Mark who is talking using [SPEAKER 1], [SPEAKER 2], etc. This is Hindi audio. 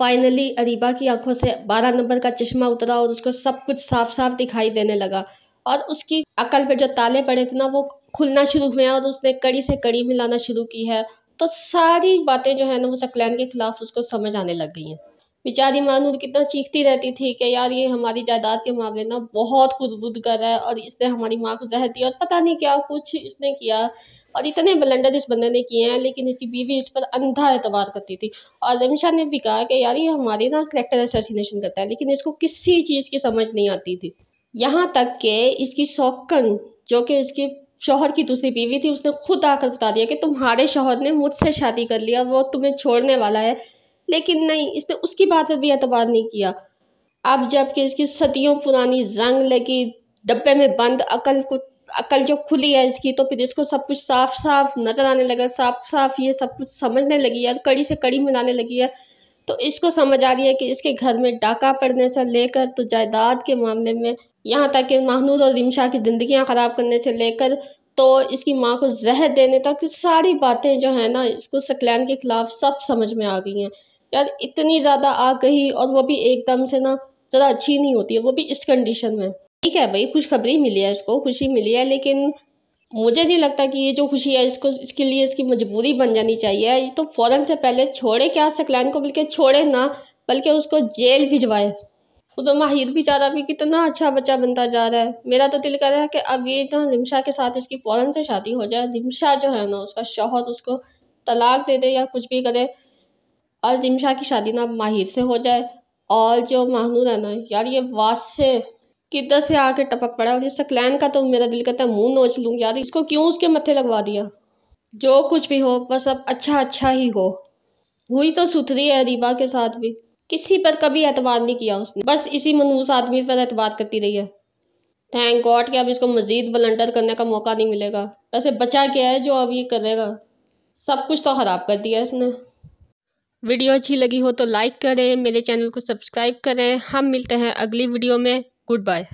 [SPEAKER 1] फाइनली अरीबा की आंखों से बारह नंबर का चश्मा उतरा और उसको सब कुछ साफ साफ दिखाई देने लगा और उसकी अकल पे जो ताले पड़े थे ना वो खुलना शुरू हुए हैं और उसने कड़ी से कड़ी मिलाना शुरू की है तो सारी बातें जो है ना वो सकलैन के खिलाफ उसको समझ आने लग गई हैं बेचारी मानूर कितना चीखती रहती थी कि यार ये हमारी जायदाद के मामले ना बहुत खुदबुद कर रहा है और इसने हमारी माँ को जहर दिया और पता नहीं क्या कुछ इसने किया और इतने बलंडर इस बंदे ने किए हैं लेकिन इसकी बीवी इस पर अंधा एतवार करती थी और रमिशा शाह ने भी कहा कि यार ये हमारी ना करेक्टर एसोसिनेशन करता है लेकिन इसको किसी चीज़ की समझ नहीं आती थी यहाँ तक कि इसकी शौकन जो कि इसकी शोहर की दूसरी बीवी थी उसने खुद आकर बता दिया कि तुम्हारे शोहर ने मुझसे शादी कर लिया वो तुम्हें छोड़ने वाला है लेकिन नहीं इसने उसकी बात पर भी एतबार नहीं किया अब जबकि इसकी सदियों पुरानी जंग लगी डब्बे में बंद अकल को अकल जो खुली है इसकी तो फिर इसको सब कुछ साफ साफ नज़र आने लगा साफ साफ ये सब कुछ समझने लगी है कड़ी से कड़ी मिलाने लगी है तो इसको समझ आ रही है कि इसके घर में डाका पड़ने से लेकर तो जायदाद के मामले में यहाँ तक कि महनूद और रिमशा की ज़िंदियाँ ख़राब करने से लेकर तो इसकी माँ को जहर देने तक सारी बातें जो है ना इसको सकलैन के ख़िलाफ़ सब समझ में आ गई हैं यार इतनी ज़्यादा आग गई और वो भी एकदम से ना ज़्यादा अच्छी नहीं होती है वो भी इस कंडीशन में ठीक है भाई खुशखबरी मिली है इसको खुशी मिली है लेकिन मुझे नहीं लगता कि ये जो खुशी है इसको इसके लिए इसकी मजबूरी बन जानी चाहिए ये तो फ़ौरन से पहले छोड़े क्या सकलैन को बल्कि छोड़े ना बल्कि उसको जेल भिजवाए वो तो माहिर भी जा रहा भी कितना अच्छा बच्चा बनता जा रहा है मेरा तो दिल कर रहा है कि अब ये ना तो रिमशा के साथ इसकी फ़ौरन से शादी हो जाए रिमशा जो है ना उसका शोहर उसको तलाक दे दे या कुछ भी करे और शाह की शादी ना माहिर से हो जाए और जो महनूद है ना यार ये से किधर से आके टपक पड़ा और जिससे क्लैन का तो मेरा दिल करता है मुंह नोच लूँ यार इसको क्यों उसके मत्थे लगवा दिया जो कुछ भी हो बस अब अच्छा अच्छा ही हो हुई तो सुथरी है रीबा के साथ भी किसी पर कभी एतबार नहीं किया उसने बस इसी मनूस आदमी पर एतबार करती रही है थैंक गॉड कि अब इसको मज़ीद बलंडर करने का मौका नहीं मिलेगा वैसे बचा क्या है जो अब ये करेगा सब कुछ तो ख़राब कर दिया इसने वीडियो अच्छी लगी हो तो लाइक करें मेरे चैनल को सब्सक्राइब करें हम मिलते हैं अगली वीडियो में गुड बाय